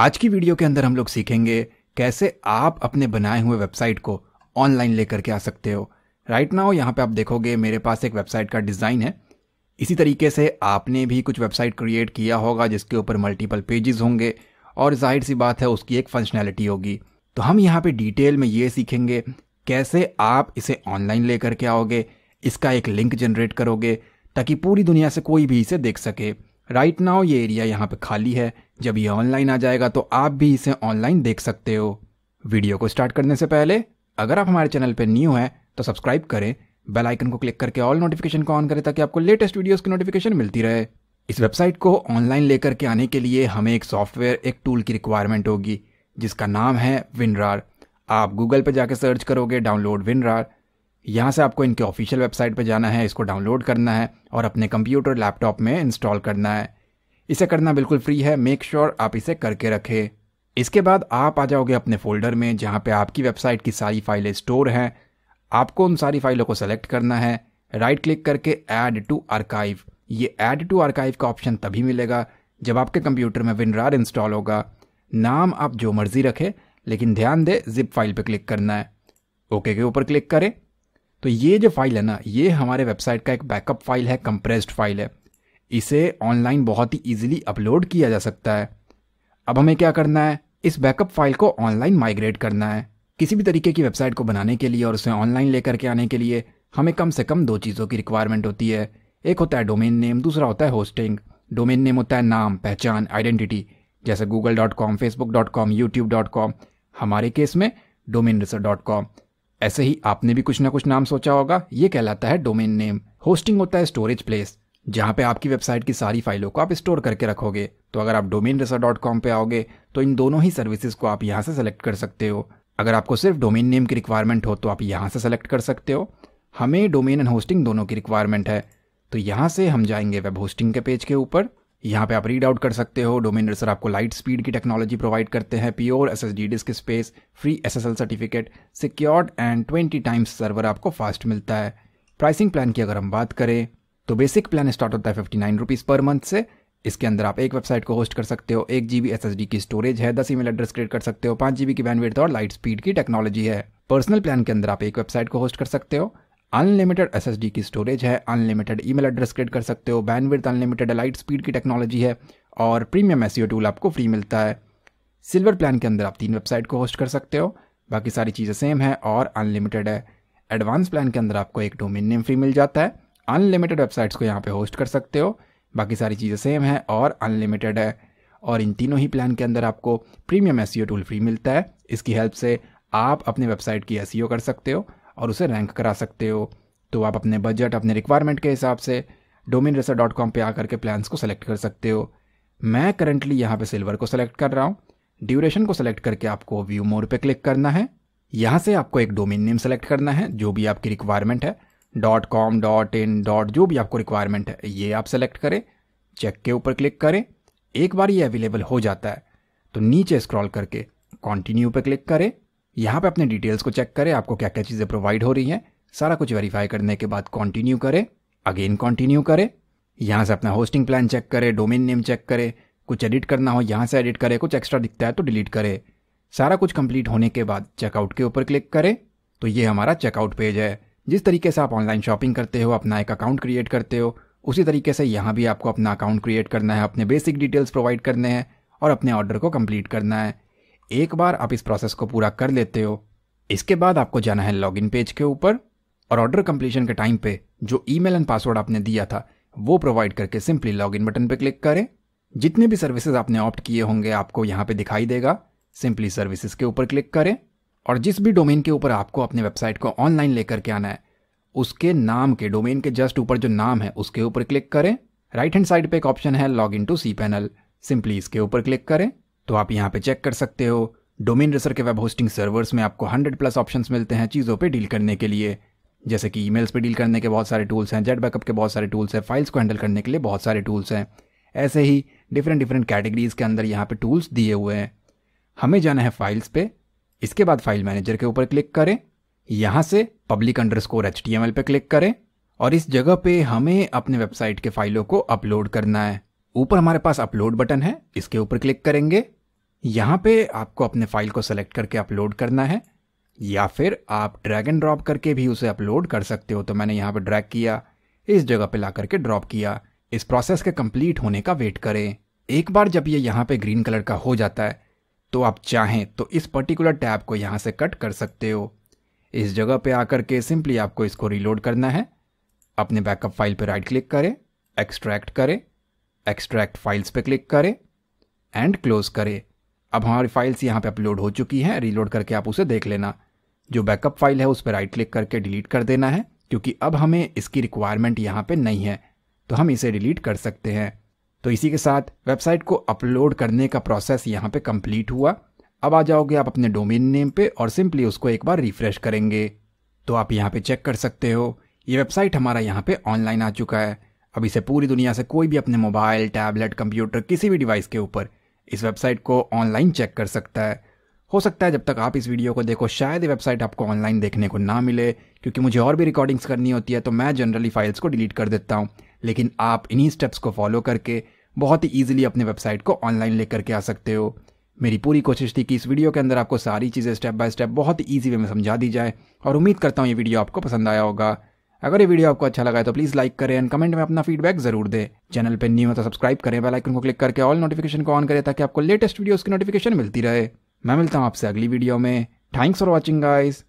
आज की वीडियो के अंदर हम लोग सीखेंगे कैसे आप अपने बनाए हुए वेबसाइट को ऑनलाइन लेकर के आ सकते हो राइट नाउ यहाँ पे आप देखोगे मेरे पास एक वेबसाइट का डिज़ाइन है इसी तरीके से आपने भी कुछ वेबसाइट क्रिएट किया होगा जिसके ऊपर मल्टीपल पेजेस होंगे और जाहिर सी बात है उसकी एक फंक्शनैलिटी होगी तो हम यहाँ पे डिटेल में ये सीखेंगे कैसे आप इसे ऑनलाइन लेकर के आओगे इसका एक लिंक जनरेट करोगे ताकि पूरी दुनिया से कोई भी इसे देख सके राइट नाउ ये एरिया यहाँ पे खाली है जब ये ऑनलाइन आ जाएगा तो आप भी इसे ऑनलाइन देख सकते हो वीडियो को स्टार्ट करने से पहले अगर आप हमारे चैनल पर न्यू हैं तो सब्सक्राइब करें बेल आइकन को क्लिक करके ऑल नोटिफिकेशन को ऑन करें ताकि आपको लेटेस्ट वीडियोस की नोटिफिकेशन मिलती रहे इस वेबसाइट को ऑनलाइन लेकर के आने के लिए हमें एक सॉफ्टवेयर एक टूल की रिक्वायरमेंट होगी जिसका नाम है विनरार आप गूगल पर जाकर सर्च करोगे डाउनलोड विनरार यहाँ से आपको इनके ऑफिशियल वेबसाइट पर जाना है इसको डाउनलोड करना है और अपने कंप्यूटर लैपटॉप में इंस्टॉल करना है इसे करना बिल्कुल फ्री है मेक श्योर sure आप इसे करके रखें इसके बाद आप आ जाओगे अपने फोल्डर में जहाँ पे आपकी वेबसाइट की सारी फाइलें स्टोर हैं आपको उन सारी फाइलों को सेलेक्ट करना है राइट क्लिक करके ऐड टू आर्काइव ये ऐड टू आर्काइव का ऑप्शन तभी मिलेगा जब आपके कंप्यूटर में विनरार इंस्टॉल होगा नाम आप जो मर्जी रखें लेकिन ध्यान दें जिप फाइल पर क्लिक करना है ओके के ऊपर क्लिक करें तो ये जो फाइल है ना ये हमारे वेबसाइट का एक बैकअप फाइल है कंप्रेस्ड फाइल है इसे ऑनलाइन बहुत ही ईजिली अपलोड किया जा सकता है अब हमें क्या करना है इस बैकअप फाइल को ऑनलाइन माइग्रेट करना है किसी भी तरीके की वेबसाइट को बनाने के लिए और उसे ऑनलाइन लेकर के आने के लिए हमें कम से कम दो चीज़ों की रिक्वायरमेंट होती है एक होता है डोमेन नेम दूसरा होता है होस्टिंग डोमेन नेम होता है नाम पहचान आइडेंटिटी जैसे Google dot com Facebook dot com YouTube dot com हमारे केस में डोमेन रिसर्च डॉट कॉम ऐसे ही आपने भी कुछ ना कुछ नाम सोचा होगा ये कहलाता है डोमेन नेम होस्टिंग होता है स्टोरेज प्लेस जहाँ पे आपकी वेबसाइट की सारी फाइलों को आप स्टोर करके रखोगे तो अगर आप डोमेन रेसर डॉट कॉम पे आओगे तो इन दोनों ही सर्विसेज को आप यहाँ से सेलेक्ट कर सकते हो अगर आपको सिर्फ डोमेन नेम की रिक्वायरमेंट हो तो आप यहाँ से सेलेक्ट कर सकते हो हमें डोमेन एंड होस्टिंग दोनों की रिक्वायरमेंट है तो यहाँ से हम जाएंगे वेब होस्टिंग के पेज के ऊपर यहाँ पे आप रीड आउट कर सकते हो डोमेन रेसर आपको लाइट स्पीड की टेक्नोलॉजी प्रोवाइड करते हैं pure S S D disk space free S S L certificate secured and twenty times server आपको फास्ट मिलता है प्राइसिंग प्लान की अगर हम बात करें तो बेसिक प्लान स्टार्ट होता है fifty nine rupees per month से इसके अंदर आप एक वेबसाइट को होस्ट कर सकते हो एक G B S S D की स्टोरेज है दस ईमेल एड्रेस क्रिएट कर सकते हो पाँच जी बी की बैंडविड्थ और लाइट स्पीड की टेक्नोलॉजी है पर्सनल प्लान के अंदर आप एक वेबसाइट को होस्ट कर सकते हो अनलिमिटेड एस की स्टोरेज है अनलिमिटेड ईमेल एड्रेस क्रिएट कर सकते हो बैनविथ अनलिमिटेड लाइट स्पीड की टेक्नोलॉजी है और प्रीमियम एस टूल आपको फ्री मिलता है सिल्वर प्लान के अंदर आप तीन वेबसाइट को होस्ट कर सकते हो बाकी सारी चीज़ें सेम है और अनलिमिटेड है एडवांस प्लान के अंदर आपको एक डोमेन नेम फ्री मिल जाता है अनलिमिटेड वेबसाइट्स को यहाँ पे होस्ट कर सकते हो बाकी सारी चीज़ें सेम है और अनलिमिटेड है और इन तीनों ही प्लान के अंदर आपको प्रीमियम एस टूल फ्री मिलता है इसकी हेल्प से आप अपने वेबसाइट की एस e कर सकते हो और उसे रैंक करा सकते हो तो आप अपने बजट अपने रिक्वायरमेंट के हिसाब से डोमिन रेसर डॉट कॉम पर आकर के प्लान्स को सेलेक्ट कर सकते हो मैं करंटली यहाँ पे सिल्वर को सेलेक्ट कर रहा हूँ ड्यूरेशन को सेलेक्ट करके आपको व्यू मोर पे क्लिक करना है यहाँ से आपको एक डोमेन नेम सेलेक्ट करना है जो भी आपकी रिक्वायरमेंट है dot com dot in dot जो भी आपको रिक्वायरमेंट है ये आप सेलेक्ट करें चेक के ऊपर क्लिक करें एक बार ये अवेलेबल हो जाता है तो नीचे स्क्रॉल करके कॉन्टिन्यू पे क्लिक करें यहाँ पे अपने डिटेल्स को चेक करें आपको क्या क्या चीज़ें प्रोवाइड हो रही हैं सारा कुछ वेरीफाई करने के बाद कंटिन्यू करें अगेन कंटिन्यू करें यहाँ से अपना होस्टिंग प्लान चेक करें डोमेन नेम चेक करें कुछ एडिट करना हो यहाँ से एडिट करें कुछ एक्स्ट्रा दिखता है तो डिलीट करें सारा कुछ कंप्लीट होने के बाद चेकआउट के ऊपर क्लिक करें तो ये हमारा चेकआउट पेज है जिस तरीके से आप ऑनलाइन शॉपिंग करते हो अपना एक अकाउंट क्रिएट करते हो उसी तरीके से यहाँ भी आपको अपना अकाउंट क्रिएट करना है अपने बेसिक डिटेल्स प्रोवाइड करने हैं और अपने ऑर्डर को कंप्लीट करना है एक बार आप इस प्रोसेस को पूरा कर लेते हो इसके बाद आपको जाना है लॉग पेज के ऊपर और ऑर्डर कंप्लीशन के टाइम पे जो ईमेल एंड पासवर्ड आपने दिया था वो प्रोवाइड करके सिंपली लॉग बटन पे क्लिक करें जितने भी सर्विसेज आपने ऑप्ट किए होंगे आपको यहाँ पे दिखाई देगा सिंपली सर्विसेज के ऊपर क्लिक करें और जिस भी डोमेन के ऊपर आपको अपने वेबसाइट को ऑनलाइन लेकर के आना है उसके नाम के डोमेन के जस्ट ऊपर जो नाम है उसके ऊपर क्लिक करें राइट हैंड साइड पे एक ऑप्शन है log in to C panel simply इसके ऊपर क्लिक करें तो आप यहाँ पे चेक कर सकते हो डोमेन रेसर के वेब होस्टिंग सर्वर्स में आपको 100 प्लस ऑप्शंस मिलते हैं चीज़ों पे डील करने के लिए जैसे कि ईमेल्स पे डील करने के बहुत सारे टूल्स हैं जेट बैकअप के बहुत सारे टूल्स हैं फाइल्स को हैंडल करने के लिए बहुत सारे टूल्स हैं ऐसे ही डिफरेंट डिफरेंट कैटेगरीज़ के अंदर यहाँ पर टूल्स दिए हुए हैं हमें जाना है फाइल्स पे इसके बाद फाइल मैनेजर के ऊपर क्लिक करें यहाँ से public underscore H T M L पर क्लिक करें और इस जगह पे हमें अपने वेबसाइट के फाइलों को अपलोड करना है ऊपर हमारे पास अपलोड बटन है इसके ऊपर क्लिक करेंगे यहाँ पे आपको अपने फाइल को सेलेक्ट करके अपलोड करना है या फिर आप ड्रैग एंड ड्रॉप करके भी उसे अपलोड कर सकते हो तो मैंने यहाँ पर ड्रैग किया इस जगह पे ला करके ड्रॉप किया इस प्रोसेस के कंप्लीट होने का वेट करें एक बार जब ये यहाँ पे ग्रीन कलर का हो जाता है तो आप चाहें तो इस पर्टिकुलर टैब को यहाँ से कट कर सकते हो इस जगह पे आकर के सिंपली आपको इसको रीलोड करना है अपने बैकअप फाइल पर राइट क्लिक करें एक्सट्रैक्ट करें एक्सट्रैक्ट फाइल्स पे क्लिक करें एंड क्लोज करें अब हमारी फाइल्स यहाँ पे अपलोड हो चुकी हैं रीलोड करके आप उसे देख लेना जो बैकअप फाइल है उस पर राइट क्लिक करके डिलीट कर देना है क्योंकि अब हमें इसकी रिक्वायरमेंट यहाँ पे नहीं है तो हम इसे डिलीट कर सकते हैं तो इसी के साथ वेबसाइट को अपलोड करने का प्रोसेस यहाँ पे कंप्लीट हुआ अब आ जाओगे आप अपने डोमेन नेम पे और सिंपली उसको एक बार रिफ्रेश करेंगे तो आप यहाँ पे चेक कर सकते हो ये वेबसाइट हमारा यहाँ पे ऑनलाइन आ चुका है अब इसे पूरी दुनिया से कोई भी अपने मोबाइल टैबलेट कंप्यूटर किसी भी डिवाइस के ऊपर इस वेबसाइट को ऑनलाइन चेक कर सकता है हो सकता है जब तक आप इस वीडियो को देखो शायद ये वेबसाइट आपको ऑनलाइन देखने को ना मिले क्योंकि मुझे और भी रिकॉर्डिंग्स करनी होती है तो मैं जनरली फाइल्स को डिलीट कर देता हूँ लेकिन आप इन्हीं स्टेप्स को फॉलो करके बहुत ही ईजिली अपने वेबसाइट को ऑनलाइन लेकर के आ सकते हो मेरी पूरी कोशिश थी कि इस वीडियो के अंदर आपको सारी चीज़ें स्टेप बाय स्टेप बहुत ही ईजी वे में समझा दी जाए और उम्मीद करता हूँ ये वीडियो आपको पसंद आया होगा अगर ये वीडियो आपको अच्छा लगा है तो प्लीज़ लाइक करें एंड कमेंट में अपना फीडबैक जरूर दें चैनल पर न्यू हो तो सब्सक्राइब करें बेल आइकन को क्लिक करके ऑल नोटिफिकेशन को ऑन करें ताकि आपको लेटेस्ट वीडियोस की नोटिफिकेशन मिलती रहे मैं मिलता हूँ आपसे अगली वीडियो में थैंक्स फॉर वॉचिंग गाइज़